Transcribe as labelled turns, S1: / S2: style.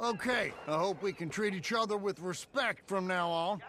S1: Okay, I hope we can treat each other with respect from now on.